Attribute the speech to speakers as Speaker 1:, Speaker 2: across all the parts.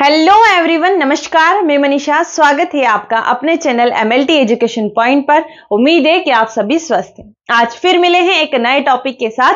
Speaker 1: hello everyone नमस्कार मैं मनीषा स्वागत है आपका अपने चैनल एमएलटी एजुकेशन पॉइंट पर उम्मीद है कि आप सभी स्वस्थ हैं आज फिर मिले हैं एक नए टॉपिक के साथ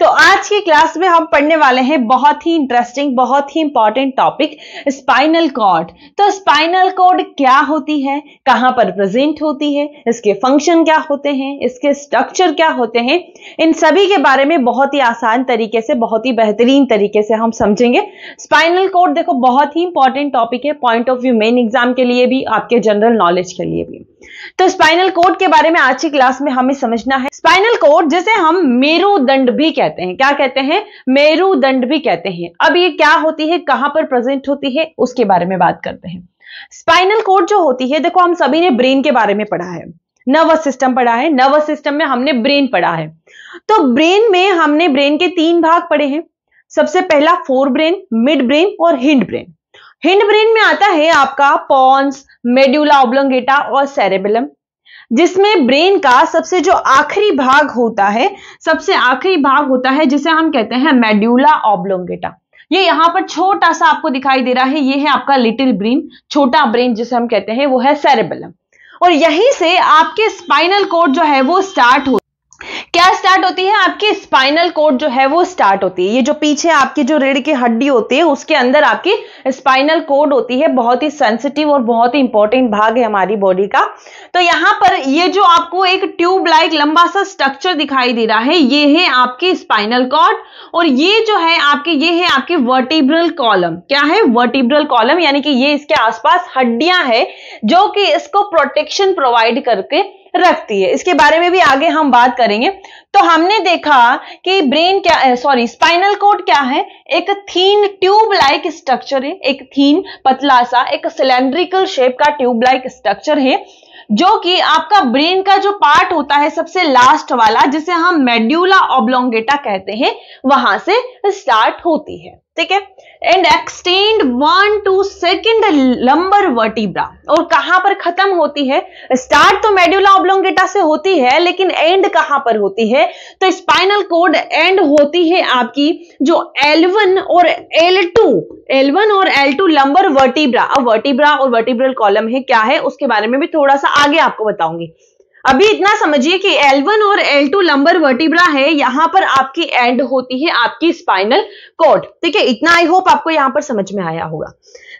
Speaker 1: तो आज की क्लास में हम पढ़ने वाले हैं बहुत ही इंटरेस्टिंग बहुत ही इंपॉर्टेंट टॉपिक स्पाइनल कॉर्ड तो स्पाइनल कॉर्ड क्या होती है कहाँ पर प्रेजेंट होती है इसके फंक्शन क्या होते हैं इसके स्ट्रक्चर क्या होते हैं इन सभी के बारे में बहुत ही आसान तरीके से बहुत ही बेहतरीन तरीके से हम समझेंगे स्पाइनल कोड देखो बहुत ही इंपॉर्टेंट टॉपिक है point of view main exam के लिए भी आपके जनरल नॉलेज के लिए भी तो स्पाइनल कोड के बारे में आज की क्लास में हमें समझना है है स्पाइनल कोड जिसे हम मेरुदंड भी कहते हैं क्या कहते हैं मेरुदंड भी कहते हैं अब ये क्या होती है कहां पर प्रेजेंट होती है उसके बारे में बात करते हैं स्पाइनल कोड जो होती है देखो हम सभी ने ब्रेन के बारे में पढ़ा है नर्वस सिस्टम पढ़ा है नर्वस सिस्टम में हमने ब्रेन पढ़ा है तो ब्रेन में हमने ब्रेन के तीन भाग पढ़े हैं सबसे पहला फोर ब्रेन मिड ब्रेन और हिंड ब्रेन हिंड ब्रेन में आता है आपका पॉन्स मेड्यूला ओब्लोंगेटा और सेरेबेलम जिसमें ब्रेन का सबसे जो आखिरी भाग होता है सबसे आखिरी भाग होता है जिसे हम कहते हैं मेड्यूला ऑब्लोंगेटा ये यहाँ पर छोटा सा आपको दिखाई दे रहा है ये है आपका लिटिल ब्रेन छोटा ब्रेन जिसे हम कहते हैं वो है सेरेबलम और यहीं से आपके स्पाइनल कोड जो है वो स्टार्ट हो क्या स्टार्ट होती है आपकी स्पाइनल कोड जो है वो स्टार्ट होती है ये जो पीछे आपकी जो रीढ़ की हड्डी होती है उसके अंदर आपकी स्पाइनल कोड होती है बहुत ही सेंसिटिव और बहुत ही इंपॉर्टेंट भाग है हमारी बॉडी का तो यहाँ पर ये जो आपको एक ट्यूब लाइक लंबा सा स्ट्रक्चर दिखाई दे रहा है ये है आपकी स्पाइनल कॉर्ड और ये जो है आपके ये है आपके वर्टिब्रल कॉलम क्या है वर्टिब्रल कॉलम यानी कि ये इसके आसपास हड्डियां है जो कि इसको प्रोटेक्शन प्रोवाइड करके रखती है इसके बारे में भी आगे हम बात करेंगे तो हमने देखा कि ब्रेन क्या सॉरी स्पाइनल कोड क्या है एक थीन ट्यूब लाइक स्ट्रक्चर है एक थीन पतला सा एक सिलेंड्रिकल शेप का ट्यूब लाइक स्ट्रक्चर है जो कि आपका ब्रेन का जो पार्ट होता है सबसे लास्ट वाला जिसे हम मेड्यूला ऑब्लोंगेटा कहते हैं वहां से स्टार्ट होती है ठीक है and extend one to second lumbar vertebra और कहां पर खत्म होती है स्टार्ट तो मेड्यूला ऑब्लोंगेटा से होती है लेकिन एंड कहां पर होती है तो स्पाइनल कोड एंड होती है आपकी जो L1 और L2 L1 और L2 लंबर वर्टिब्रा अब वर्टिब्रा और वर्टिब्रल कॉलम है क्या है उसके बारे में भी थोड़ा सा आगे आपको बताऊंगी अभी इतना समझिए कि L1 और L2 लंबर वर्टिब्रा है यहां पर आपकी एंड होती है आपकी स्पाइनल कोड ठीक है इतना आई होप आपको यहां पर समझ में आया होगा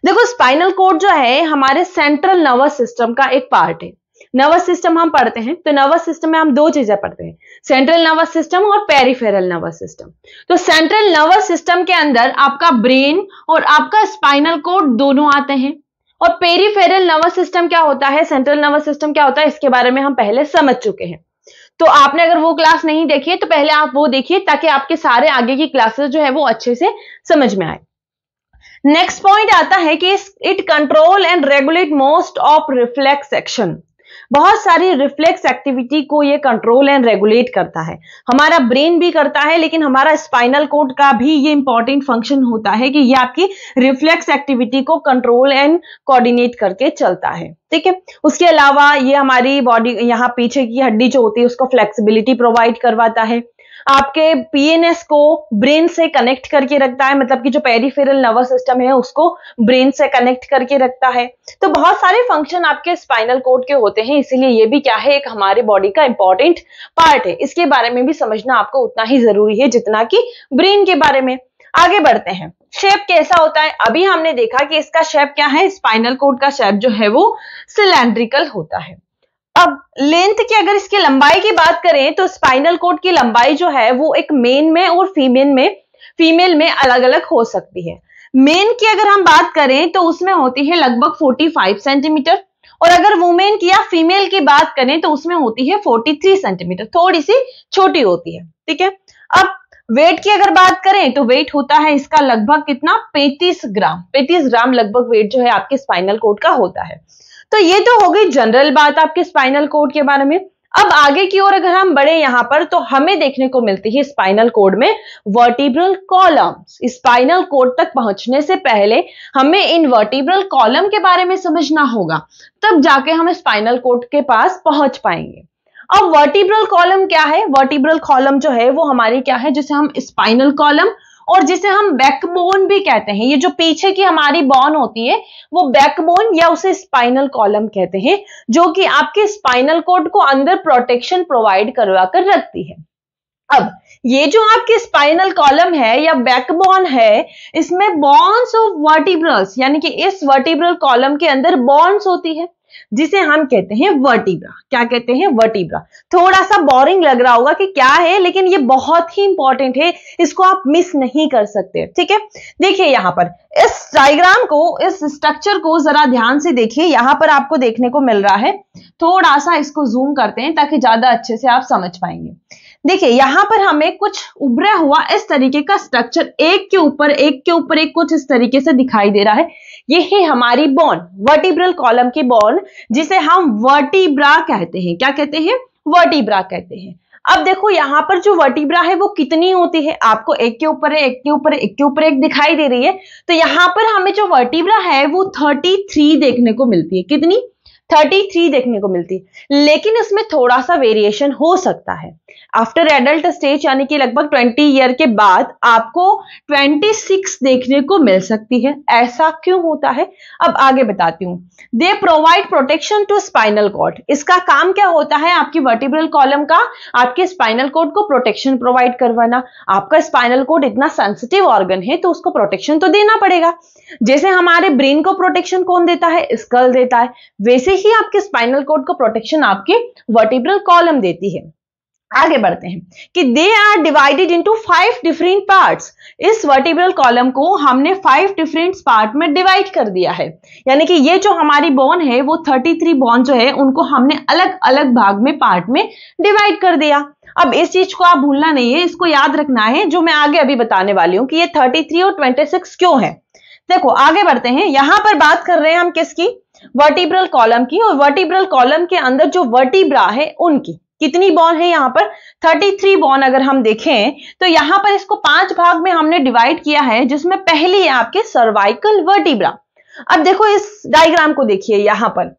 Speaker 1: देखो स्पाइनल कोड जो है हमारे सेंट्रल नर्वस सिस्टम का एक पार्ट है नर्वस सिस्टम हम पढ़ते हैं तो नर्वस सिस्टम में हम दो चीजें पढ़ते हैं सेंट्रल नर्वस सिस्टम और पेरिफेरल नर्वस सिस्टम तो सेंट्रल नर्वस सिस्टम के अंदर आपका ब्रेन और आपका स्पाइनल कोड दोनों आते हैं और पेरीफेरल नर्वस सिस्टम क्या होता है सेंट्रल नर्वस सिस्टम क्या होता है इसके बारे में हम पहले समझ चुके हैं तो आपने अगर वो क्लास नहीं देखी है तो पहले आप वो देखिए ताकि आपके सारे आगे की क्लासेस जो है वो अच्छे से समझ में आए नेक्स्ट पॉइंट आता है कि it control and regulate most of reflex action बहुत सारी रिफ्लेक्स एक्टिविटी को ये कंट्रोल एंड रेगुलेट करता है हमारा ब्रेन भी करता है लेकिन हमारा स्पाइनल कोड का भी ये इंपॉर्टेंट फंक्शन होता है कि ये आपकी रिफ्लेक्स एक्टिविटी को कंट्रोल एंड कोऑर्डिनेट करके चलता है ठीक है उसके अलावा ये हमारी बॉडी यहाँ पीछे की हड्डी जो होती है उसको फ्लेक्सिबिलिटी प्रोवाइड करवाता है आपके पीएनएस को ब्रेन से कनेक्ट करके रखता है मतलब कि जो पेरीफेरल नर्वस सिस्टम है उसको ब्रेन से कनेक्ट करके रखता है तो बहुत सारे फंक्शन आपके स्पाइनल कोड के होते हैं इसीलिए ये भी क्या है एक हमारे बॉडी का इंपॉर्टेंट पार्ट है इसके बारे में भी समझना आपको उतना ही जरूरी है जितना कि ब्रेन के बारे में आगे बढ़ते हैं शेप कैसा होता है अभी हमने देखा कि इसका शेप क्या है स्पाइनल कोड का शेप जो है वो सिलेंड्रिकल होता है अब लेंथ की अगर इसकी लंबाई की बात करें तो स्पाइनल कोड की लंबाई जो है वो एक मेन में और फीमेल में फीमेल में अलग अलग हो सकती है मेन की अगर हम बात करें तो उसमें होती है लगभग 45 सेंटीमीटर और अगर वुमेन की या फीमेल की बात करें तो उसमें होती है 43 सेंटीमीटर थोड़ी सी छोटी होती है ठीक है अब वेट की अगर बात करें तो वेट होता है इसका लगभग कितना 35 ग्राम 35 ग्राम लगभग वेट जो है आपके स्पाइनल कोड का होता है तो ये तो हो गई जनरल बात आपके स्पाइनल कोड के बारे में अब आगे की ओर अगर हम बढ़े यहां पर तो हमें देखने को मिलती है स्पाइनल कोड में वर्टिब्रल कॉलम स्पाइनल कोड तक पहुंचने से पहले हमें इन वर्टिब्रल कॉलम के बारे में समझना होगा तब जाके हम स्पाइनल कोड के पास पहुंच पाएंगे अब वर्टिब्रल कॉलम क्या है वर्टिब्रल कॉलम जो है वो हमारी क्या है जिसे हम स्पाइनल कॉलम और जिसे हम बैकबोन भी कहते हैं ये जो पीछे की हमारी बोन होती है वो बैकबोन या उसे स्पाइनल कॉलम कहते हैं जो कि आपके स्पाइनल कोड को अंदर प्रोटेक्शन प्रोवाइड करवा कर रखती है अब ये जो आपके स्पाइनल कॉलम है या बैकबोन है इसमें बॉन्स ऑफ वर्टिब्रल्स यानी कि इस वर्टिब्रल कॉलम के अंदर बॉन्स होती है जिसे हम कहते हैं वर्टिब्रा क्या कहते हैं वर्टिब्रा थोड़ा सा बोरिंग लग रहा होगा कि क्या है लेकिन ये बहुत ही इंपॉर्टेंट है इसको आप मिस नहीं कर सकते ठीक है देखिए यहां पर इस डायग्राम को इस स्ट्रक्चर को जरा ध्यान से देखिए यहां पर आपको देखने को मिल रहा है थोड़ा सा इसको जूम करते हैं ताकि ज्यादा अच्छे से आप समझ पाएंगे देखिए यहां पर हमें कुछ उभरा हुआ इस तरीके का स्ट्रक्चर एक के ऊपर एक के ऊपर एक कुछ इस तरीके से दिखाई दे रहा है ये है हमारी बोन वर्टिब्रल कॉलम की बोन जिसे हम वर्टिब्रा कहते हैं क्या कहते हैं वर्टिब्रा कहते हैं अब देखो यहाँ पर जो वर्टिब्रा है वो कितनी होती है आपको एक के ऊपर एक के ऊपर एक के ऊपर एक दिखाई दे रही है तो यहाँ पर हमें जो वर्टिब्रा है वो थर्टी थ्री देखने को मिलती है कितनी 33 देखने को मिलती लेकिन इसमें थोड़ा सा वेरिएशन हो सकता है आफ्टर एडल्ट स्टेज यानी कि लगभग 20 ईयर के बाद आपको 26 देखने को मिल सकती है ऐसा क्यों होता है अब आगे बताती हूं they provide protection to spinal cord इसका काम क्या होता है आपकी वर्टिब्रल कॉलम का आपके स्पाइनल कोड को प्रोटेक्शन प्रोवाइड करवाना आपका स्पाइनल कोड इतना सेंसिटिव ऑर्गन है तो उसको प्रोटेक्शन तो देना पड़ेगा जैसे हमारे ब्रेन को प्रोटेक्शन कौन देता है स्कल देता है वैसे ही आपके स्पाइनल कोड को प्रोटेक्शन आपके वर्टिब्रल कॉलम देती है आगे बढ़ते हैं कि they are divided into five different part इस वर्टिब्रल कॉलम को हमने फाइव डिफरेंट पार्ट में डिवाइड कर दिया है यानी कि ये जो हमारी बोन है वो 33 बोन जो है उनको हमने अलग अलग भाग में पार्ट में डिवाइड कर दिया अब इस चीज को आप भूलना नहीं है इसको याद रखना है जो मैं आगे अभी बताने वाली हूँ कि ये 33 और 26 क्यों है देखो आगे बढ़ते हैं यहां पर बात कर रहे हैं हम किसकी वर्टिब्रल कॉलम की और वर्टिब्रल कॉलम के अंदर जो वर्टिब्रा है उनकी कितनी बॉन है यहाँ पर 33 बॉन अगर हम देखें तो यहाँ पर इसको पांच भाग में हमने डिवाइड किया है जिसमें पहली है आपके सर्वाइकल वर्टिब्रा अब देखो इस डायग्राम को देखिए यहाँ पर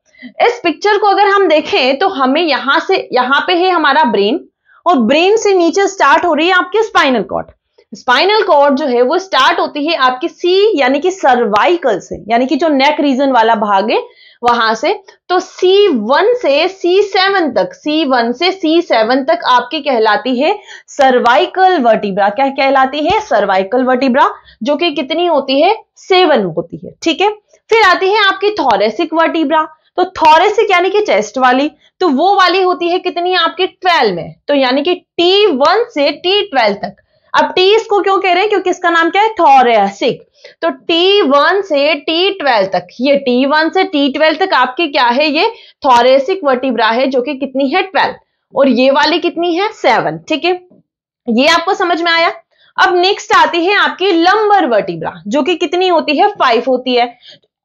Speaker 1: इस पिक्चर को अगर हम देखें तो हमें यहां से यहाँ पे है हमारा ब्रेन और ब्रेन से नीचे स्टार्ट हो रही है आपके स्पाइनल कॉर्ड स्पाइनल कॉर्ड जो है वो स्टार्ट होती है आपकी सी यानी कि सर्वाइकल से यानी कि जो नेक रीजन वाला भाग है वहां से तो सी वन से सी सेवन तक सी वन से सी सेवन तक आपकी कहलाती है सर्वाइकल वर्टिब्रा क्या कहलाती है सर्वाइकल वर्टिब्रा जो कि कितनी होती है सेवन होती है ठीक है फिर आती है आपकी थॉरेसिक वर्टिब्रा तो थॉरेसिक यानी कि चेस्ट वाली तो वो वाली होती है कितनी आपकी ट्वेल्व में तो यानी कि टी वन से टी ट्वेल्व तक अब टी इसको क्यों कह रहे हैं क्योंकि इसका नाम क्या है थोरेसिक तो T1 से T12 तक ये T1 से T12 तक आपकी क्या है ये थोरेसिक वर्टिब्रा है जो कि कितनी है 12 और ये वाली कितनी है 7 ठीक है ये आपको समझ में आया अब नेक्स्ट आती है आपकी लंबर वर्टिब्रा जो कि कितनी होती है 5 होती है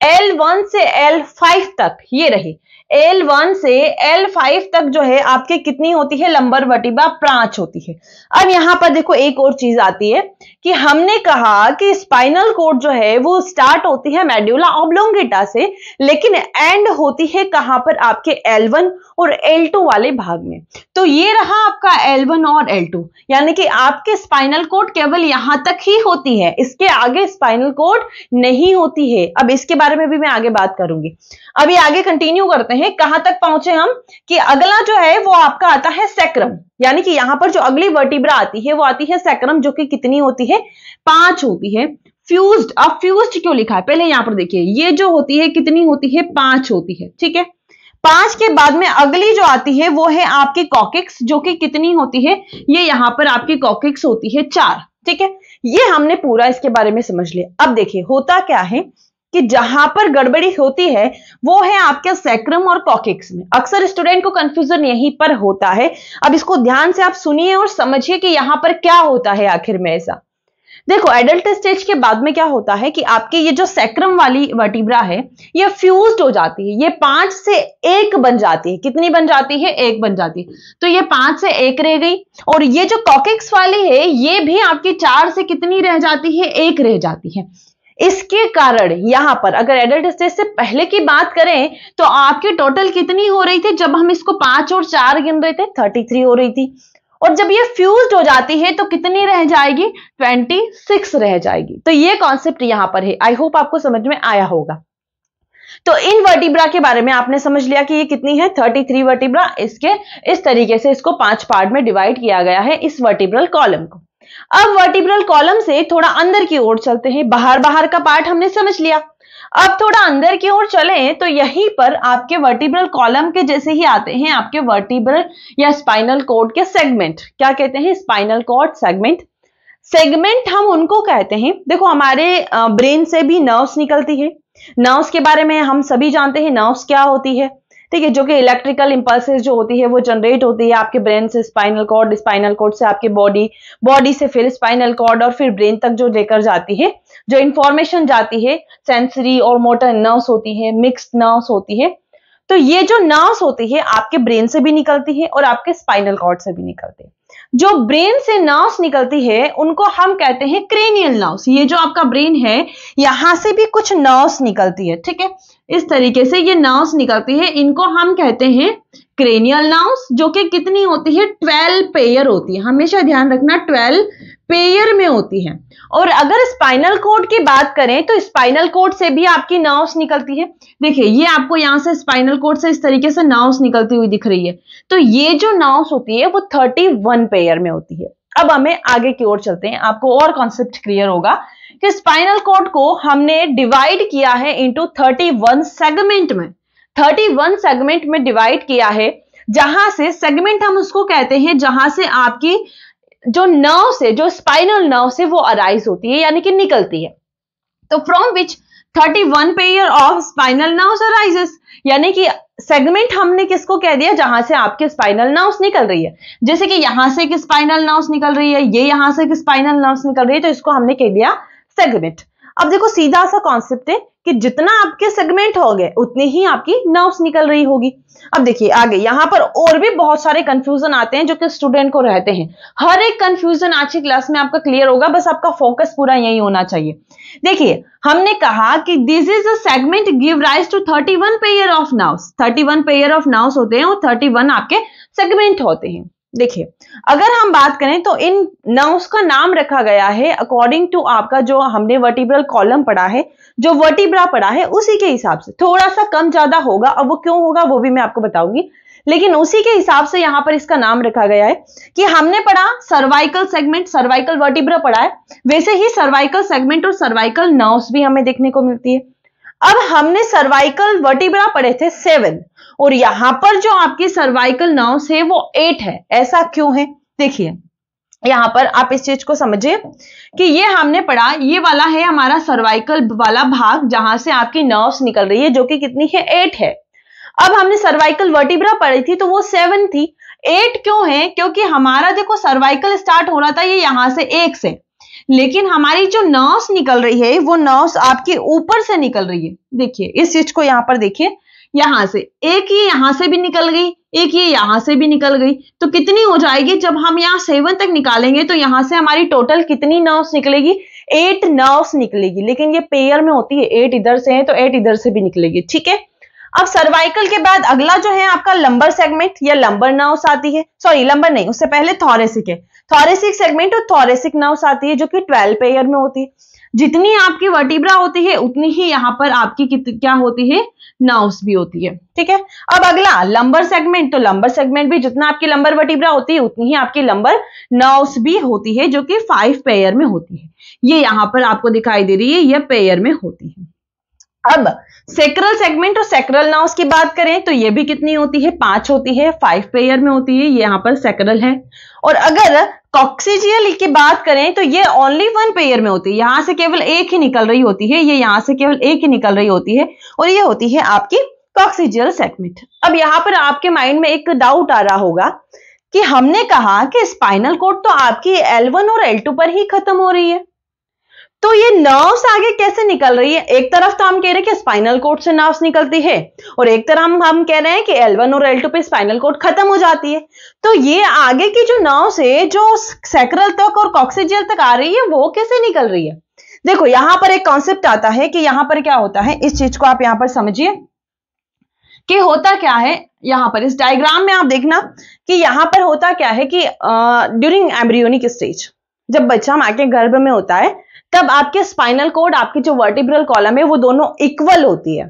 Speaker 1: L1 से L5 तक ये रही एल वन से एल फाइव तक जो है आपके कितनी होती है लंबर वटिबा प्रांच होती है अब यहां पर देखो एक और चीज आती है कि हमने कहा कि स्पाइनल कोड जो है वो स्टार्ट होती है मेड्यूला ऑब्लोंगेटा से लेकिन एंड होती है कहां पर आपके एल वन और एल टू वाले भाग में तो ये रहा आपका एल वन और एल टू यानी कि आपके स्पाइनल कोड केवल यहां तक ही होती है इसके आगे स्पाइनल कोड नहीं होती है अब इसके बारे में भी मैं आगे बात करूंगी अब ये आगे कंटिन्यू करते हैं हैं कहां तक पहुंचे हम कि अगला जो है वो आपका आता है सैक्रम यानी कि यहां पर जो अगली वर्टिब्रा आती है वो आती है सैक्रम जो कि कितनी होती है पांच होती है फ्यूज्ड अब फ्यूज्ड क्यों लिखा है पहले यहां पर देखिए ये जो होती है कितनी होती है पांच होती है ठीक है पांच के बाद में अगली जो आती है वो है आपकी कॉकिक्स जो कि कितनी होती है ये यहां पर आपकी कॉकिक्स होती है चार ठीक है ये हमने पूरा इसके बारे में समझ लिया अब देखिए होता क्या है कि जहां पर गड़बड़ी होती है वो है आपके सैक्रम और कॉकिक्स में अक्सर स्टूडेंट को कंफ्यूजन यहीं पर होता है अब इसको ध्यान से आप सुनिए और समझिए कि यहां पर क्या होता है आखिर में ऐसा देखो एडल्ट स्टेज के बाद में क्या होता है कि आपके ये जो सैक्रम वाली वटिब्रा है ये फ्यूज हो जाती है ये पांच से एक बन जाती है कितनी बन जाती है एक बन जाती है तो ये पांच से एक रह गई और ये जो कॉकिक्स वाली है ये भी आपकी चार से कितनी रह जाती है एक रह जाती है इसके कारण यहां पर अगर एडल्ट स्टेज से पहले की बात करें तो आपकी टोटल कितनी हो रही थी जब हम इसको पांच और चार गिन रहे थे थर्टी थ्री हो रही थी और जब ये फ्यूज हो जाती है तो कितनी रह जाएगी ट्वेंटी सिक्स रह जाएगी तो ये कॉन्सेप्ट यहां पर है आई होप आपको समझ में आया होगा तो इन वर्टिब्रा के बारे में आपने समझ लिया कि ये कितनी है 33 वर्टिब्रा इसके इस तरीके से इसको पांच पार्ट में डिवाइड किया गया है इस वर्टिब्रल कॉलम को अब वर्टिब्रल कॉलम से थोड़ा अंदर की ओर चलते हैं बाहर बाहर का पार्ट हमने समझ लिया अब थोड़ा अंदर की ओर चले तो यहीं पर आपके वर्टिब्रल कॉलम के जैसे ही आते हैं आपके वर्टिब्रल या स्पाइनल कोड के सेगमेंट क्या कहते हैं स्पाइनल कोड सेगमेंट सेगमेंट हम उनको कहते हैं देखो हमारे ब्रेन से भी नर्व्स निकलती है नर्व्स के बारे में हम सभी जानते हैं नर्व्स क्या होती है ठीक है जो कि इलेक्ट्रिकल इंपल्स जो होती है वो जनरेट होती है आपके ब्रेन से स्पाइनल कॉर्ड स्पाइनल कॉर्ड से आपके बॉडी बॉडी से फिर स्पाइनल कॉर्ड और फिर ब्रेन तक जो लेकर जाती है जो इंफॉर्मेशन जाती है सेंसरी और मोटर नर्व्स होती है मिक्सड नर्व्स होती है तो ये जो नर्व्स होती है आपके ब्रेन से भी निकलती है और आपके स्पाइनल कॉर्ड से भी निकलती है जो ब्रेन से नाउस निकलती है उनको हम कहते हैं क्रेनियल नाउस ये जो आपका ब्रेन है यहां से भी कुछ नाउस निकलती है ठीक है इस तरीके से ये नाउस निकलती है इनको हम कहते हैं क्रेनियल नाउस जो कि कितनी होती है ट्वेल्व पेयर होती है हमेशा ध्यान रखना ट्वेल्व पेयर में होती है और अगर स्पाइनल कोड की बात करें तो स्पाइनल कोड से भी आपकी नर्व्स निकलती है देखिए ये आपको यहां से स्पाइनल कोड से इस तरीके से नर्व्स निकलती हुई दिख रही है तो ये जो नर्व्स होती है वो 31 पेयर में होती है अब हमें आगे की ओर चलते हैं आपको और कॉन्सेप्ट क्लियर होगा कि स्पाइनल कोड को हमने डिवाइड किया है इंटू थर्टी सेगमेंट में थर्टी सेगमेंट में डिवाइड किया है जहां से सेगमेंट हम उसको कहते हैं जहां से आपकी जो नर्व से जो स्पाइनल नर्व से वो अराइज होती है यानी कि निकलती है तो from which 31 pair of spinal nerve arises यानी कि सेगमेंट हमने किसको कह दिया जहां से आपके स्पाइनल नर्व्स निकल रही है जैसे कि यहां से एक स्पाइनल नर्व्स निकल रही है ये यहां से एक स्पाइनल नर्व्स निकल रही है तो इसको हमने कह दिया सेगमेंट अब देखो सीधा सा कॉन्सेप्ट है कि जितना आपके सेगमेंट हो गए उतनी ही आपकी नर्व्स निकल रही होगी अब देखिए आगे यहां पर और भी बहुत सारे कंफ्यूजन आते हैं जो कि स्टूडेंट को रहते हैं हर एक कंफ्यूजन आज की क्लास में आपका क्लियर होगा बस आपका फोकस पूरा यही होना चाहिए देखिए हमने कहा कि this is a segment give rise to thirty one pair of thirty one pair of nerves होते हैं और वन आपके सेगमेंट होते हैं देखिए अगर हम बात करें तो इन नर्व्स का नाम रखा गया है अकॉर्डिंग टू आपका जो हमने वर्टिब्रल कॉलम पढ़ा है जो वर्टिब्रा पढ़ा है उसी के हिसाब से थोड़ा सा कम ज्यादा होगा अब वो क्यों होगा वो भी मैं आपको बताऊंगी लेकिन उसी के हिसाब से यहां पर इसका नाम रखा गया है कि हमने पढ़ा सर्वाइकल सेगमेंट सर्वाइकल वर्टिब्रा पढ़ा है वैसे ही सर्वाइकल सेगमेंट और सर्वाइकल नर्व्स भी हमें देखने को मिलती है अब हमने सर्वाइकल वर्टिब्रा पढ़े थे सेवन और यहां पर जो आपकी सर्वाइकल नर्व्स है वो एट है ऐसा क्यों है देखिए यहां पर आप इस चीज को समझिए कि ये हमने पढ़ा ये वाला है हमारा सर्वाइकल वाला भाग जहां से आपकी नर्व्स निकल रही है जो कि कितनी है एट है अब हमने सर्वाइकल वर्टिब्रा पढ़ी थी तो वो सेवन थी एट क्यों है क्योंकि हमारा देखो सर्वाइकल स्टार्ट हो रहा था ये यहां से एक से लेकिन हमारी जो नर्व्स निकल रही है वो नर्व्स आपके ऊपर से निकल रही है देखिए इस चीज को यहां पर देखिए यहां से एक ये यहां से भी निकल गई एक ये यहां से भी निकल गई तो कितनी हो जाएगी जब हम यहाँ सेवन तक निकालेंगे तो यहां से हमारी टोटल कितनी नर्व्स निकलेगी एट नर्व्स निकलेगी लेकिन ये पेयर में होती है एट इधर से है तो एट इधर से भी निकलेगी ठीक है अब सर्वाइकल के बाद अगला जो है आपका लंबर सेगमेंट या लंबर नर्व्स आती है सॉरी लंबर नहीं उससे पहले थॉरेसिक है थॉरेसिक सेगमेंट और थॉरेसिक नर्व्स आती है जो कि ट्वेल्व पेयर में होती है जितनी आपकी वर्टिब्रा होती है उतनी ही यहाँ पर आपकी क्या होती है नाउस भी होती है ठीक है अब अगला लंबर सेगमेंट तो लंबर सेगमेंट भी जितना आपकी लंबर वर्टिब्रा होती है उतनी ही आपकी लंबर नाउस भी होती है जो कि फाइव पेयर में होती है ये यहाँ पर आपको दिखाई दे रही है यह पेयर में होती है अब सेक्रल सेगमेंट और सेक्रल नाउस की बात करें तो ये भी कितनी होती है पांच होती है फाइव पेयर में होती है ये यहाँ पर सेक्रल है और अगर कॉक्सीजियल की बात करें तो ये ओनली वन पेयर में होती है यहां से केवल एक ही निकल रही होती है ये यहां से केवल एक ही निकल रही होती है और ये होती है आपकी कॉक्सीजियल सेगमेंट अब यहां पर आपके माइंड में एक डाउट आ रहा होगा कि हमने कहा कि स्पाइनल कोड तो आपकी L1 और L2 पर ही खत्म हो रही है तो ये नर्व्स आगे कैसे निकल रही है एक तरफ तो हम कह रहे हैं कि स्पाइनल कोड से नर्व्स निकलती है और एक तरफ हम हम कह रहे हैं कि L1 और L2 पे स्पाइनल कोड खत्म हो जाती है तो ये आगे की जो नर्व्स है जो सैक्रल तक और कॉक्सीजल तक आ रही है वो कैसे निकल रही है देखो यहां पर एक कॉन्सेप्ट आता है कि यहां पर क्या होता है इस चीज को आप यहां पर समझिए कि होता क्या है यहां पर इस डायग्राम में आप देखना कि यहां पर होता क्या है कि ड्यूरिंग एम्ब्रियोनिक स्टेज जब बच्चा माँ के गर्भ में होता है तब आपके स्पाइनल कोड आपकी जो वर्टिब्रल कॉलम है वो दोनों इक्वल होती है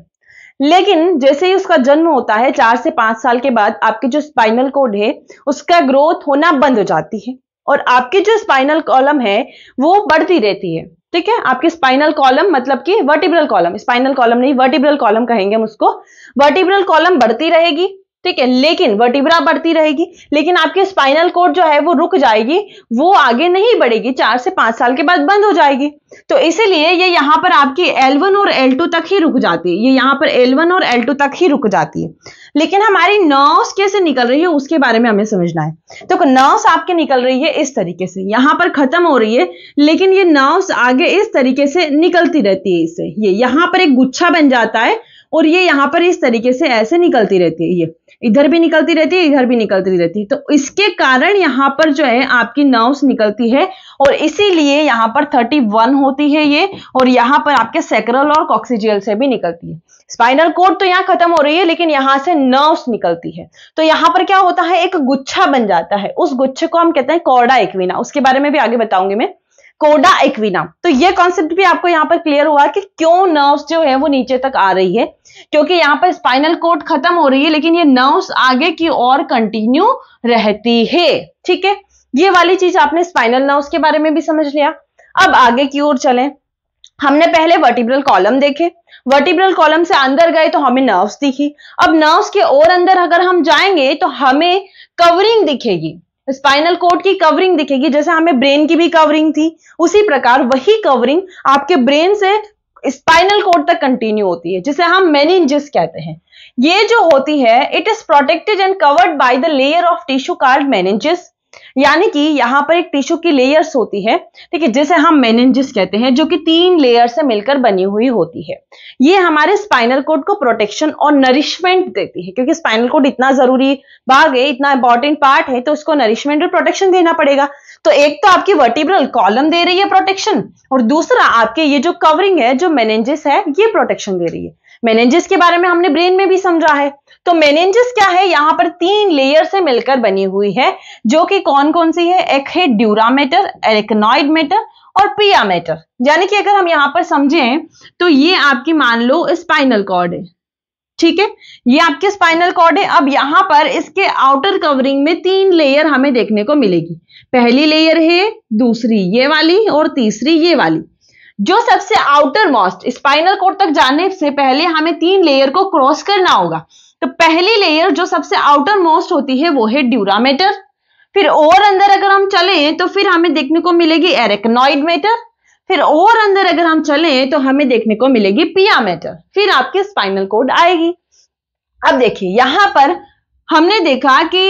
Speaker 1: लेकिन जैसे ही उसका जन्म होता है चार से पांच साल के बाद आपकी जो स्पाइनल कोड है उसका ग्रोथ होना बंद हो जाती है और आपकी जो स्पाइनल कॉलम है वो बढ़ती रहती है ठीक है आपकी स्पाइनल कॉलम मतलब कि वर्टिब्रल कॉलम स्पाइनल कॉलम नहीं वर्टिब्रल कॉलम कहेंगे हम उसको वर्टिब्रल कॉलम बढ़ती रहेगी ठीक है लेकिन वर्टिब्रा बढ़ती रहेगी लेकिन आपके स्पाइनल कोड जो है वो रुक जाएगी वो आगे नहीं बढ़ेगी चार से पांच साल के बाद बंद हो जाएगी तो इसीलिए ये यहाँ पर आपकी L1 और L2 तक ही रुक जाती है ये यहाँ पर L1 और L2 तक ही रुक जाती है लेकिन हमारी नर्व्स कैसे निकल रही है उसके बारे में हमें समझना है तो नर्व्स आपके निकल रही है इस तरीके से यहाँ पर खत्म हो रही है लेकिन ये नर्व्स आगे इस तरीके से निकलती रहती है इससे ये यहाँ पर एक गुच्छा बन जाता है और ये यहाँ पर इस तरीके से ऐसे निकलती रहती है ये इधर भी निकलती रहती है इधर भी निकलती रहती है तो इसके कारण यहाँ पर जो है आपकी नर्व्स निकलती है और इसीलिए यहाँ पर 31 होती है ये और यहाँ पर आपके सेक्रल और कॉक्सीजियल से भी निकलती है स्पाइनल कोड तो यहाँ खत्म हो रही है लेकिन यहाँ से नर्व्स निकलती है तो यहाँ पर क्या होता है एक गुच्छा बन जाता है उस गुच्छे को हम कहते हैं कोडा एक्विना उसके बारे में भी आगे बताऊंगी मैं कोडा एक्विना तो ये कॉन्सेप्ट भी आपको यहाँ पर क्लियर हुआ कि क्यों नर्व्स जो है वो नीचे तक आ रही है क्योंकि यहाँ पर स्पाइनल कोड खत्म हो रही है लेकिन ये नर्व्स आगे की ओर कंटिन्यू रहती है ठीक है ये वाली चीज आपने स्पाइनल नर्व्स के बारे में भी समझ लिया अब आगे की ओर चलें हमने पहले वर्टिब्रल कॉलम देखे वर्टिब्रल कॉलम से अंदर गए तो हमें नर्व्स दिखी अब नर्व्स के और अंदर अगर हम जाएंगे तो हमें कवरिंग दिखेगी स्पाइनल कोड की कवरिंग दिखेगी जैसे हमें ब्रेन की भी कवरिंग थी उसी प्रकार वही कवरिंग आपके ब्रेन से स्पाइनल कोड तक कंटिन्यू होती है जिसे हम मेनिंजिस कहते हैं ये जो होती है it is protected and covered by the layer of tissue called meninges यानी कि यहाँ पर एक टिश्यू की लेयर्स होती है ठीक है जिसे हम मेनेंजिस कहते हैं जो कि तीन लेयर से मिलकर बनी हुई होती है ये हमारे स्पाइनल कोड को प्रोटेक्शन और नरिशमेंट देती है क्योंकि स्पाइनल कोड इतना जरूरी भाग है इतना इंपॉर्टेंट पार्ट है तो उसको नरिशमेंट और प्रोटेक्शन देना पड़ेगा तो एक तो आपकी वर्टिब्रल कॉलम दे रही है प्रोटेक्शन और दूसरा आपके ये जो कवरिंग है जो मेनेंजिस है ये प्रोटेक्शन दे रही है मेनेंजिस के बारे में हमने ब्रेन में भी समझा है तो मेनेंजिस क्या है यहां पर तीन लेयर से मिलकर बनी हुई है जो कि कौन कौन सी है एक है ड्यूरामेटर एरेकनॉइड मेटर और पियामेटर यानी कि अगर हम यहां पर समझें तो ये आपकी मान लो स्पाइनल कॉर्ड है ठीक है ये आपके स्पाइनल कॉर्ड है अब यहां पर इसके आउटर कवरिंग में तीन लेयर हमें देखने को मिलेगी पहली लेयर है दूसरी ये वाली और तीसरी ये वाली जो सबसे आउटर मोस्ट स्पाइनल कोड तक जाने से पहले हमें तीन लेयर को क्रॉस करना होगा तो पहली लेयर जो सबसे आउटर मोस्ट होती है वो है ड्यूरा मेटर फिर और अंदर अगर हम चले तो फिर हमें देखने को मिलेगी एरेक्नॉइड मेटर फिर और अंदर अगर हम चले तो हमें देखने को मिलेगी पिया फिर आपके स्पाइनल कोड आएगी अब देखिए यहां पर हमने देखा कि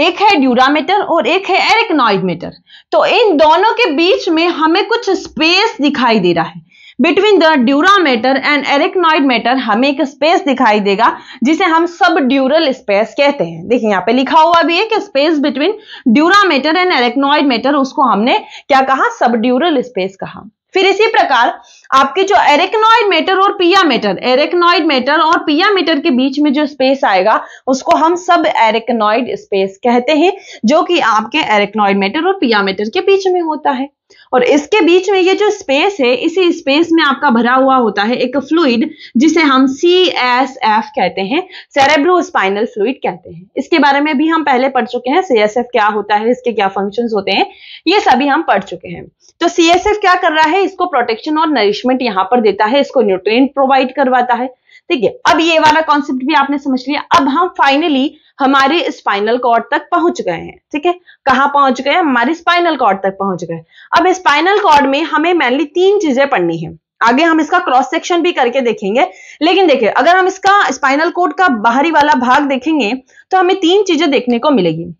Speaker 1: एक है ड्यूरामीटर और एक है एरेक्नॉइड मीटर तो इन दोनों के बीच में हमें कुछ स्पेस दिखाई दे रहा है between the dura mater and arachnoid mater हमें एक स्पेस दिखाई देगा जिसे हम सब ड्यूरल स्पेस कहते हैं देखिए यहाँ पे लिखा हुआ भी है कि space between dura mater and arachnoid mater उसको हमने क्या कहा सब ड्यूरल स्पेस कहा फिर इसी प्रकार आपके जो एरेक्नॉइड मेटर और पिया मेटर एरेक्नॉइड मेटर और पिया मेटर के बीच में जो स्पेस आएगा उसको हम सब एरेक्नॉइड स्पेस कहते हैं जो कि आपके एरेक्नॉइड मेटर और पिया मेटर के बीच में होता है और इसके बीच में ये जो स्पेस है इसी स्पेस में आपका भरा हुआ होता है एक फ्लूइड जिसे हम सी एस एफ कहते हैं सेरेब्रो स्पाइनल फ्लूइड कहते हैं इसके बारे में भी हम पहले पढ़ चुके हैं सी एस एफ क्या होता है इसके क्या फंक्शन होते हैं ये सभी हम पढ़ चुके हैं तो सीएसएफ क्या कर रहा है इसको प्रोटेक्शन और नरिशमेंट यहां पर देता है इसको न्यूट्रिय प्रोवाइड करवाता है ठीक है अब ये वाला कॉन्सेप्ट भी आपने समझ लिया अब हम फाइनली हमारे स्पाइनल कॉर्ड तक पहुंच गए हैं ठीक है कहां पहुंच गए हमारे स्पाइनल कॉर्ड तक पहुंच गए अब स्पाइनल कॉर्ड में हमें मेनली तीन चीजें पढ़नी है आगे हम इसका क्रॉस सेक्शन भी करके देखेंगे लेकिन देखिए अगर हम इसका स्पाइनल कोड का बाहरी वाला भाग देखेंगे तो हमें तीन चीजें देखने को मिलेगी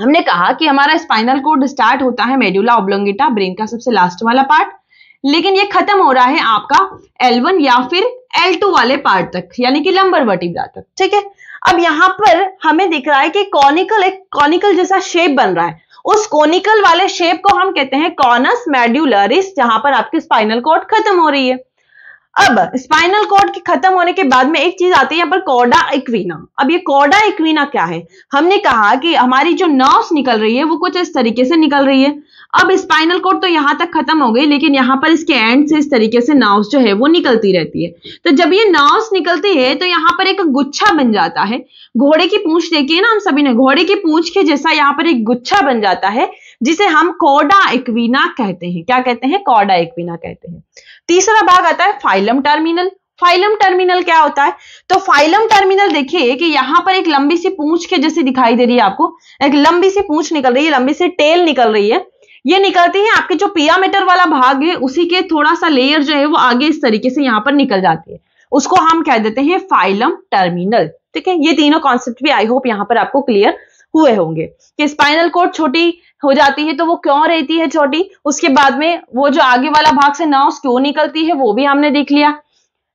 Speaker 1: हमने कहा कि हमारा स्पाइनल कोड स्टार्ट होता है मेड्यूला ओब्लोंगिटा ब्रेन का सबसे लास्ट वाला पार्ट लेकिन ये खत्म हो रहा है आपका L1 या फिर L2 वाले पार्ट तक यानी कि लंबर वर्टिब्रा तक ठीक है अब यहाँ पर हमें दिख रहा है कि कॉनिकल एक कॉनिकल जैसा शेप बन रहा है उस कॉनिकल वाले शेप को हम कहते हैं कॉनस मेड्यूलरिस जहां पर आपकी स्पाइनल कोड खत्म हो रही है अब स्पाइनल कॉर्ड के खत्म होने के बाद में एक चीज आती है यहाँ पर कॉर्डा इक्वीना अब ये कॉर्डा इक्वीना क्या है हमने कहा कि हमारी जो नर्व्स निकल रही है वो कुछ इस तरीके से निकल रही है अब स्पाइनल कॉर्ड तो यहां तक खत्म हो गई लेकिन यहाँ पर इसके एंड से इस तरीके से नर्व्स जो है वो निकलती रहती है तो जब ये नर्व्स निकलती है तो यहाँ पर एक गुच्छा बन जाता है घोड़े की पूंछ देखिए ना हम सभी ने घोड़े की पूंछ के जैसा यहाँ पर एक गुच्छा बन जाता है जिसे हम कॉर्डा इक्वीना कहते हैं क्या कहते हैं कॉर्डा इक्विना कहते हैं तीसरा भाग आता है फाइलम टर्मिनल फाइलम टर्मिनल क्या होता है तो फाइलम टर्मिनल देखिए कि यहां पर एक लंबी सी पूंछ के जैसे दिखाई दे रही है आपको एक लंबी सी पूंछ निकल रही है लंबी सी टेल निकल रही है ये निकलती है आपके जो पियामीटर वाला भाग है उसी के थोड़ा सा लेयर जो है वो आगे इस तरीके से यहां पर निकल जाती है उसको हम कह देते हैं फाइलम टर्मिनल ठीक है ये तीनों कॉन्सेप्ट भी आई होप यहाँ पर आपको क्लियर हुए होंगे कि स्पाइनल कोड छोटी हो जाती है तो वो क्यों रहती है छोटी उसके बाद में वो जो आगे वाला भाग से नर्व क्यों निकलती है वो भी हमने देख लिया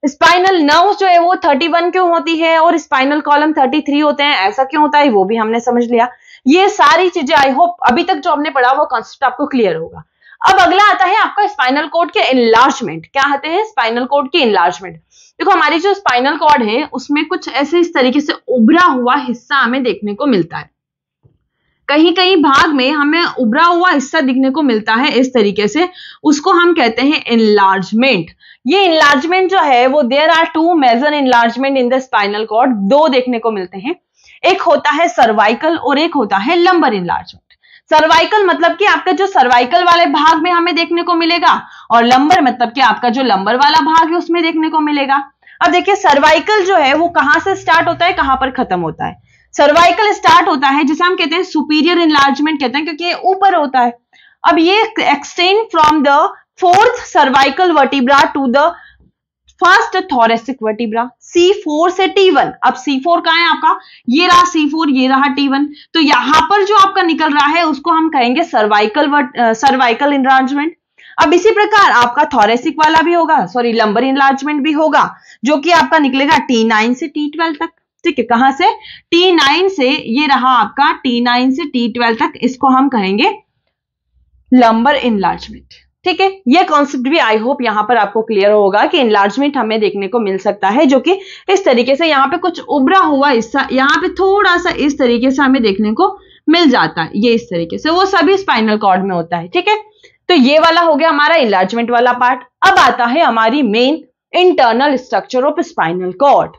Speaker 1: स्पाइनल नर्व जो है वो 31 क्यों होती है और स्पाइनल कॉलम 33 होते हैं ऐसा क्यों होता है वो भी हमने समझ लिया ये सारी चीजें आई होप अभी तक जो हमने पढ़ा वो कॉन्सेप्ट आपको क्लियर होगा अब अगला आता है आपका स्पाइनल कोड के इनलार्जमेंट क्या आते हैं स्पाइनल कोड के इनलार्जमेंट देखो हमारी जो स्पाइनल कॉर्ड है उसमें कुछ ऐसे इस तरीके से उभरा हुआ हिस्सा हमें देखने को मिलता है कहीं कहीं भाग में हमें उभरा हुआ हिस्सा दिखने को मिलता है इस तरीके से उसको हम कहते हैं इनलार्जमेंट ये इनलार्जमेंट जो है वो there are two major enlargement in the spinal cord दो देखने को मिलते हैं एक होता है सर्वाइकल और एक होता है लंबर इनलार्जमेंट सर्वाइकल मतलब कि आपका जो सर्वाइकल वाले भाग में हमें देखने को मिलेगा और लंबर मतलब कि आपका जो लंबर वाला भाग है उसमें देखने को मिलेगा अब देखिए सर्वाइकल जो है वो कहां से स्टार्ट होता है कहां पर खत्म होता है सर्वाइकल स्टार्ट होता है जिसे हम कहते हैं सुपीरियर इनलार्जमेंट कहते हैं क्योंकि ये ऊपर होता है अब ये extend from the fourth cervical vertebra to the first thoracic vertebra C4 से T1 अब C4 का है आपका ये रहा C4 ये रहा T1 तो यहां पर जो आपका निकल रहा है उसको हम कहेंगे सर्वाइकल सर्वाइकल इनलार्जमेंट अब इसी प्रकार आपका थोरेसिक वाला भी होगा सॉरी लंबर इनलार्जमेंट भी होगा जो कि आपका निकलेगा T9 से T12 तक ठीक है कहां से T9 से ये रहा आपका T9 से T12 तक इसको हम कहेंगे लंबर इनलार्जमेंट ठीक है ये कॉन्सेप्ट भी आई होप यहाँ पर आपको क्लियर होगा कि इनलार्जमेंट हमें देखने को मिल सकता है जो कि इस तरीके से यहाँ पे कुछ उभरा हुआ हिस्सा यहाँ पे थोड़ा सा इस तरीके से हमें देखने को मिल जाता है ये इस तरीके से वो सभी स्पाइनल कॉर्ड में होता है ठीक है तो ये वाला हो गया हमारा इलार्जमेंट वाला पार्ट अब आता है हमारी main internal structure of spinal cord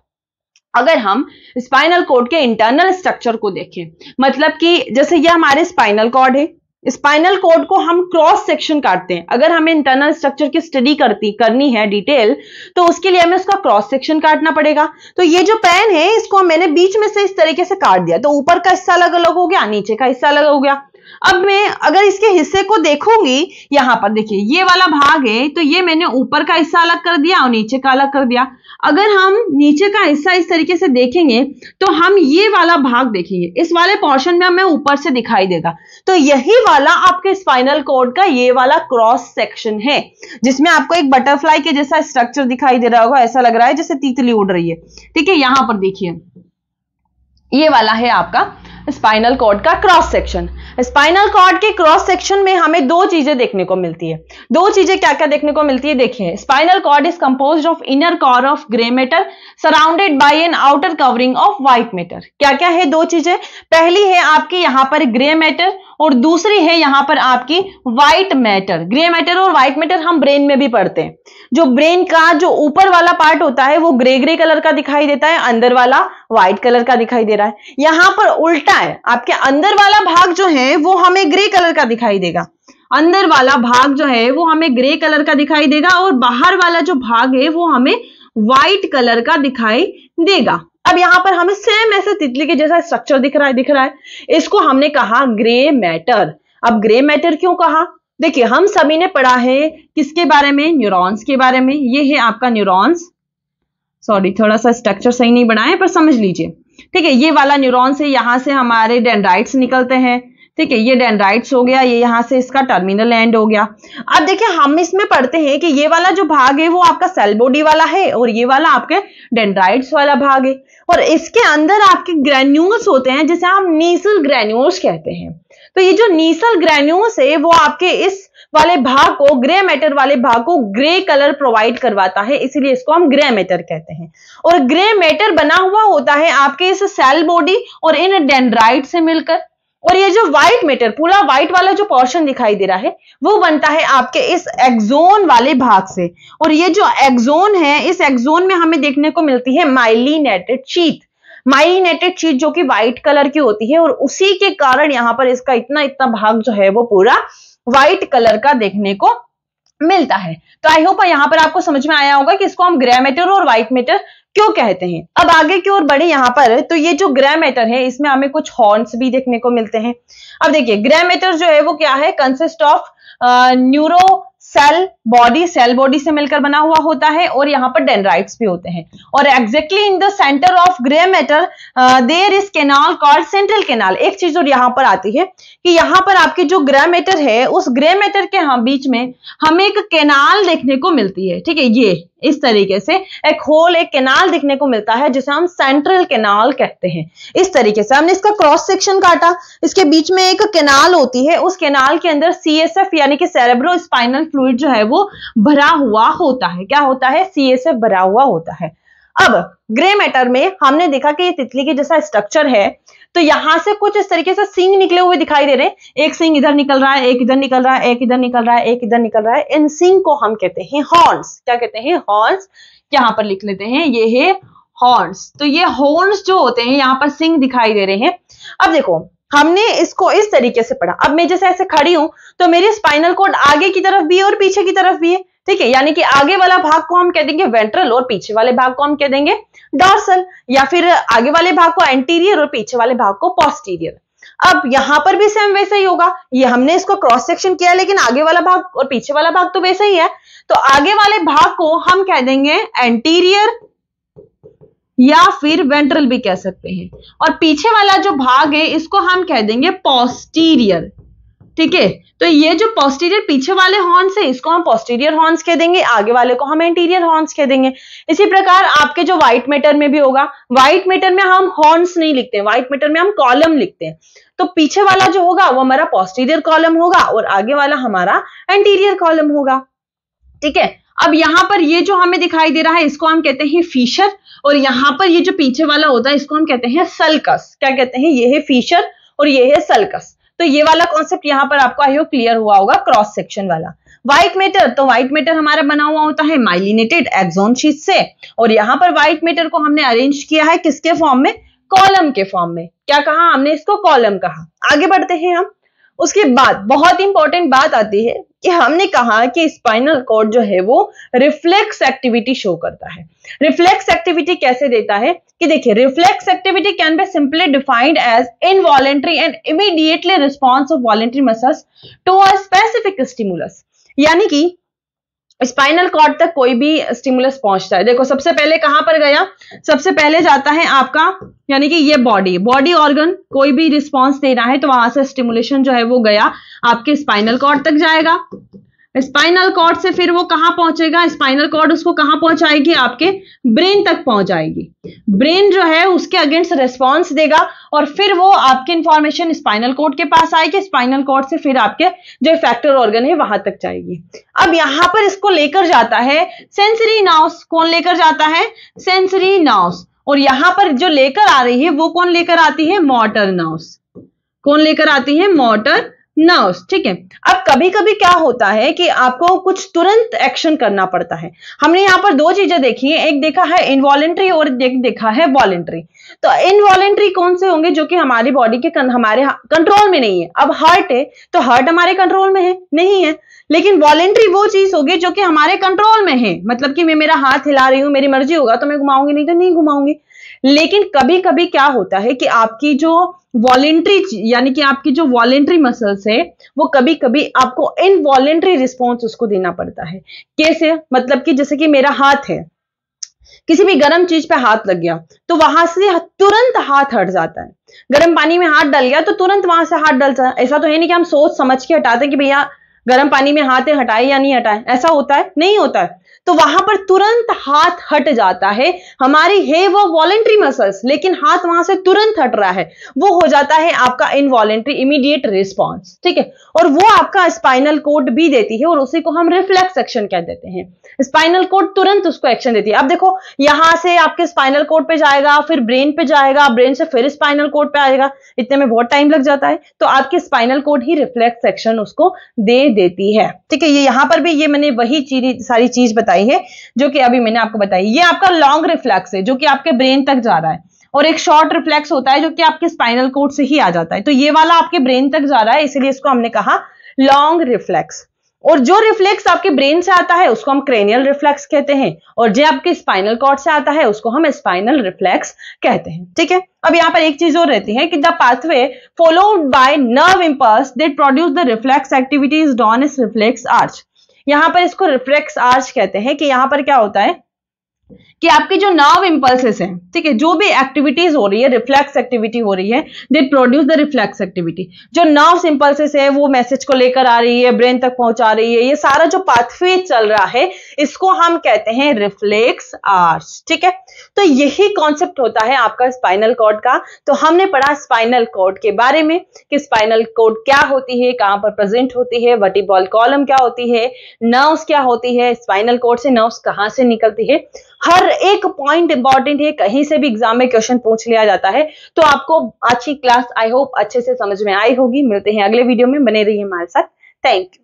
Speaker 1: अगर हम स्पाइनल कोड के इंटरनल स्ट्रक्चर को देखें मतलब कि जैसे ये हमारे स्पाइनल कोड है स्पाइनल कोड को हम क्रॉस सेक्शन काटते हैं अगर हमें इंटरनल स्ट्रक्चर की स्टडी करती करनी है डिटेल तो उसके लिए हमें उसका क्रॉस सेक्शन काटना पड़ेगा तो ये जो पैन है इसको मैंने बीच में से इस तरीके से काट दिया तो ऊपर का हिस्सा अलग अलग हो गया नीचे का हिस्सा अलग हो गया अब मैं अगर इसके हिस्से को देखूंगी यहां पर देखिए ये वाला भाग है तो ये मैंने ऊपर का हिस्सा अलग कर दिया और नीचे का अलग कर दिया अगर हम नीचे का हिस्सा इस तरीके से देखेंगे तो हम ये वाला भाग देखेंगे इस वाले पोर्शन में हमें ऊपर से दिखाई देगा तो यही वाला आपके स्पाइनल कोड का ये वाला क्रॉस सेक्शन है जिसमें आपको एक बटरफ्लाई के जैसा स्ट्रक्चर दिखाई दे रहा होगा ऐसा लग रहा है जैसे तीतली उड़ रही है ठीक है यहां पर देखिए ये वाला है आपका स्पाइनल कॉर्ड का क्रॉस सेक्शन स्पाइनल कॉर्ड के क्रॉस सेक्शन में हमें दो चीजें देखने को मिलती है दो चीजें क्या क्या देखने को मिलती है देखिए spinal cord is compose of inner core of grey matter surrounded by an outer covering of white matter क्या क्या है दो चीजें पहली है आपकी यहां पर ग्रे मैटर और दूसरी है यहां पर आपकी व्हाइट मैटर ग्रे मैटर और व्हाइट मैटर हम ब्रेन में भी पढ़ते हैं जो ब्रेन का जो ऊपर वाला पार्ट होता है वो ग्रे ग्रे कलर का दिखाई देता है अंदर वाला व्हाइट कलर का दिखाई दे रहा है यहां पर उल्टा क्या है आपके अंदर वाला भाग जो है वो हमें ग्रे कलर का दिखाई देगा अंदर वाला भाग जो है वो हमें ग्रे कलर का दिखाई देगा और बाहर वाला जो भाग है वो हमें व्हाइट कलर का दिखाई देगा अब यहां पर हमें सेम ऐसे तितली के जैसा स्ट्रक्चर दिख रहा है दिख रहा है इसको हमने कहा ग्रे मैटर अब ग्रे मैटर क्यों कहा देखिए हम सभी ने पढ़ा है किसके बारे में न्यूरॉन्स के बारे में ये है आपका न्यूरॉन्स सॉरी थोड़ा सा स्ट्रक्चर सही नहीं बनाया पर समझ लीजिए ठीक है ये वाला न्यूरॉन से यहाँ से हमारे डेंड्राइट्स निकलते हैं ठीक है ये डेंड्राइट्स हो गया ये यहाँ से इसका टर्मिनल एंड हो गया अब देखिए हम इसमें पढ़ते हैं कि ये वाला जो भाग है वो आपका सेल बॉडी वाला है और ये वाला आपके डेंड्राइट्स वाला भाग है और इसके अंदर आपके ग्रेन्यूल्स होते हैं जिसे हम नीसल ग्रेन्यूल्स कहते हैं तो ये जो नीसल ग्रेन्यूल्स है वो आपके इस वाले भाग को ग्रे मैटर वाले भाग को ग्रे कलर प्रोवाइड करवाता है इसीलिए इसको हम ग्रे मैटर कहते हैं और ग्रे मैटर बना हुआ होता है आपके इस सेल बॉडी और इन डेंड्राइट से मिलकर और ये जो व्हाइट मैटर पूरा व्हाइट वाला जो पोर्शन दिखाई दे रहा है वो बनता है आपके इस एक्जोन वाले भाग से और ये जो एक्जोन है इस एक्जोन में हमें देखने को मिलती है माइलिनेटेड चीथ माइलिनेटेड चीत जो कि व्हाइट कलर की होती है और उसी के कारण यहां पर इसका इतना इतना भाग जो है वो पूरा व्हाइट कलर का देखने को मिलता है तो आई होप यहां पर आपको समझ में आया होगा कि इसको हम ग्रे मैटर और व्हाइट मैटर क्यों कहते हैं अब आगे की ओर बढ़े यहाँ पर तो ये जो ग्रे मैटर है इसमें हमें कुछ हॉर्न्स भी देखने को मिलते हैं अब देखिए ग्रे मैटर जो है वो क्या है consist of neuro cell body cell body से मिलकर बना हुआ होता है और यहाँ पर डेनराइट भी होते हैं और exactly in the centre of grey matter there is canal called central canal एक चीज और यहाँ पर आती है कि यहाँ पर आपकी जो ग्रे मैटर है उस ग्रे मैटर के हाँ बीच में हमें एक केनाल देखने को मिलती है ठीक है ये इस तरीके से एक होल एक केनाल देखने को मिलता है जिसे हम सेंट्रल केनाल कहते हैं इस तरीके से हमने इसका क्रॉस सेक्शन काटा इसके बीच में एक केनाल होती है उस केनाल के अंदर सीएसएफ यानी कि सेरेब्रो स्पाइनल फ्लू फ्लूड जो है वो भरा हुआ होता है क्या होता है सीए से भरा हुआ होता है अब ग्रे मैटर में हमने देखा कि ये तितली के जैसा स्ट्रक्चर है तो यहां से कुछ इस तरीके से सिंग निकले हुए दिखाई दे रहे हैं एक सिंग इधर निकल रहा है एक इधर निकल रहा है एक इधर निकल रहा है एक इधर निकल रहा है इन सिंग को हम कहते हैं हॉर्न्स क्या कहते हैं हॉर्न्स यहां पर लिख लेते हैं ये है हॉर्न्स तो ये हॉर्न्स जो होते हैं यहां पर सिंग दिखाई दे रहे हैं अब देखो हमने इसको इस तरीके से पढ़ा अब मैं जैसे ऐसे खड़ी हूं तो मेरी स्पाइनल कोड आगे की तरफ भी है और पीछे की तरफ भी है ठीक है यानी कि आगे वाला भाग को हम कह देंगे वेंट्रल और पीछे वाले भाग को हम कह देंगे डॉर्सल या फिर आगे वाले भाग को एंटीरियर और पीछे वाले भाग को पॉस्टीरियर अब यहां पर भी सेम वैसा ही होगा ये हमने इसको क्रॉस सेक्शन किया लेकिन आगे वाला भाग और पीछे वाला भाग तो वैसा ही है तो आगे वाले भाग को हम कह देंगे एंटीरियर या फिर वेंट्रल भी कह सकते हैं और पीछे वाला जो भाग है इसको हम कह देंगे पोस्टीरियर ठीक है तो ये जो पोस्टीरियर पीछे वाले हॉर्न्स है इसको हम पोस्टीरियर हॉर्न्स कह देंगे आगे वाले को हम इंटीरियर हॉर्न्स कह देंगे इसी प्रकार आपके जो व्हाइट मेटर में भी होगा व्हाइट मेटर में हम हॉर्न्स नहीं लिखते व्हाइट मेटर में हम कॉलम लिखते हैं तो पीछे वाला जो होगा वो हमारा पोस्टीरियर कॉलम होगा और आगे वाला हमारा इंटीरियर कॉलम होगा ठीक है अब यहां पर ये जो हमें दिखाई दे रहा है इसको हम कहते हैं फीशर और यहां पर ये जो पीछे वाला होता है इसको हम कहते हैं सल्कस क्या कहते हैं ये है फीशर और ये है सल्कस तो ये वाला कॉन्सेप्ट यहां पर आपको आई क्लियर हुआ होगा क्रॉस सेक्शन वाला व्हाइट मेटर तो व्हाइट मेटर हमारा बना हुआ होता है माइलिनेटेड एक्सोन शीट से और यहां पर व्हाइट मेटर को हमने अरेंज किया है किसके फॉर्म में कॉलम के फॉर्म में क्या कहा हमने इसको कॉलम कहा आगे बढ़ते हैं हम उसके बाद बहुत इंपॉर्टेंट बात आती है कि हमने कहा कि स्पाइनल कॉर्ड जो है वो रिफ्लेक्स एक्टिविटी शो करता है रिफ्लेक्स एक्टिविटी कैसे देता है कि देखिए reflex activity can be simply defined as involuntary and immediately response of voluntary muscles to a specific stimulus यानी कि स्पाइनल कॉर्ड तक कोई भी स्टिमुलस पहुंचता है देखो सबसे पहले कहां पर गया सबसे पहले जाता है आपका यानी कि ये बॉडी बॉडी ऑर्गन कोई भी रिस्पॉन्स रहा है तो वहां से स्टिमुलेशन जो है वो गया आपके स्पाइनल कॉर्ड तक जाएगा स्पाइनल कॉर्ड से फिर वो कहां पहुंचेगा स्पाइनल कॉर्ड उसको कहां पहुंचाएगी आपके ब्रेन तक पहुंचाएगी ब्रेन जो है उसके अगेंस्ट रेस्पॉन्स देगा और फिर वो आपकी इंफॉर्मेशन स्पाइनल कॉर्ड के पास आएगी स्पाइनल कॉर्ड से फिर आपके जो फैक्टर ऑर्गन है वहां तक जाएगी अब यहां पर इसको लेकर जाता है सेंसरी नाउस कौन लेकर जाता है सेंसरी नाउस और यहां पर जो लेकर आ रही है वो कौन लेकर आती है मोटर नाउस कौन लेकर आती है मोटर नाउस ठीक है अब कभी कभी क्या होता है कि आपको कुछ तुरंत एक्शन करना पड़ता है हमने यहाँ पर दो चीजें देखी है एक देखा है इनवॉलेंट्री और एक देखा है वॉलेंट्री तो इनवॉलेंट्री कौन से होंगे जो कि हमारी बॉडी के कन, हमारे कंट्रोल में नहीं है अब हार्ट है तो हार्ट हमारे कंट्रोल में है नहीं है लेकिन वॉलेंट्री वो चीज होगी जो कि हमारे कंट्रोल में है मतलब कि मैं मेरा हाथ हिला रही हूँ मेरी मर्जी होगा तो मैं घुमाऊंगी नहीं तो नहीं घुमाऊंगी लेकिन कभी कभी क्या होता है कि आपकी जो वॉलेंट्री यानी कि आपकी जो वॉलेंट्री मसल्स है वो कभी कभी आपको इनवॉलेंट्री रिस्पॉन्स उसको देना पड़ता है कैसे मतलब कि जैसे कि मेरा हाथ है किसी भी गर्म चीज पे हाथ लग गया तो वहां से तुरंत हाथ हट जाता है गर्म पानी में हाथ डल गया तो तुरंत वहां से हाथ डल जाता है ऐसा तो है नहीं कि हम सोच समझ के हटाते हैं कि भैया गर्म पानी में हाथ हटाए या नहीं हटाए ऐसा होता है नहीं होता है तो वहां पर तुरंत हाथ हट जाता है हमारी है वो वॉलेंट्री मसल्स लेकिन हाथ वहां से तुरंत हट रहा है वो हो जाता है आपका इनवॉलेंट्री इमीडिएट रिस्पॉन्स ठीक है और वो आपका स्पाइनल कोड भी देती है और उसी को हम रिफ्लेक्स एक्शन कह देते हैं स्पाइनल कोड तुरंत उसको एक्शन देती है अब देखो यहां से आपके स्पाइनल कोड पे जाएगा फिर ब्रेन पे जाएगा ब्रेन से फिर स्पाइनल कोड पे आएगा इतने में बहुत टाइम लग जाता है तो आपके स्पाइनल कोड ही रिफ्लेक्स एक्शन उसको दे देती है ठीक है ये यहां पर भी ये मैंने वही चीज सारी चीज बताई बताई है जो कि अभी मैंने आपको बताई ये आपका लॉन्ग रिफ्लेक्स है जो कि आपके ब्रेन तक जा रहा है और एक शॉर्ट रिफ्लेक्स होता है जो कि आपके स्पाइनल कोड से ही आ जाता है तो ये वाला आपके ब्रेन तक जा रहा है इसीलिए इसको हमने कहा लॉन्ग रिफ्लेक्स और जो रिफ्लेक्स आपके ब्रेन से आता है उसको हम क्रेनियल रिफ्लेक्स कहते हैं और जो आपके स्पाइनल कॉर्ड से आता है उसको हम स्पाइनल रिफ्लेक्स कहते हैं ठीक है अब यहां पर एक चीज और रहती है कि the pathway followed by nerve impulse they produce the reflex activities डॉन इस रिफ्लेक्स आर्च यहां पर इसको रिफ्लेक्स आर्च कहते हैं कि यहां पर क्या होता है कि आपके जो नर्व इंपल्सेस हैं ठीक है जो भी एक्टिविटीज हो रही है रिफ्लेक्स एक्टिविटी हो रही है they produce the reflex activity जो नर्व इंपल्सेस है वो मैसेज को लेकर आ रही है ब्रेन तक पहुंचा रही है ये सारा जो पाथवे चल रहा है इसको हम कहते हैं रिफ्लेक्स आर्च ठीक है तो यही कॉन्सेप्ट होता है आपका स्पाइनल कॉर्ड का तो हमने पढ़ा स्पाइनल कॉर्ड के बारे में कि स्पाइनल कॉर्ड क्या होती है कहां पर प्रेजेंट होती है वर्टिबॉल कॉलम क्या होती है नर्व्स क्या होती है स्पाइनल कॉर्ड से नर्व्स कहां से निकलती है हर एक पॉइंट इंपॉर्टेंट है कहीं से भी एग्जाम में क्वेश्चन पूछ लिया जाता है तो आपको अच्छी क्लास आई होप अच्छे से समझ में आई होगी मिलते हैं अगले वीडियो में बने रहिए हमारे साथ थैंक यू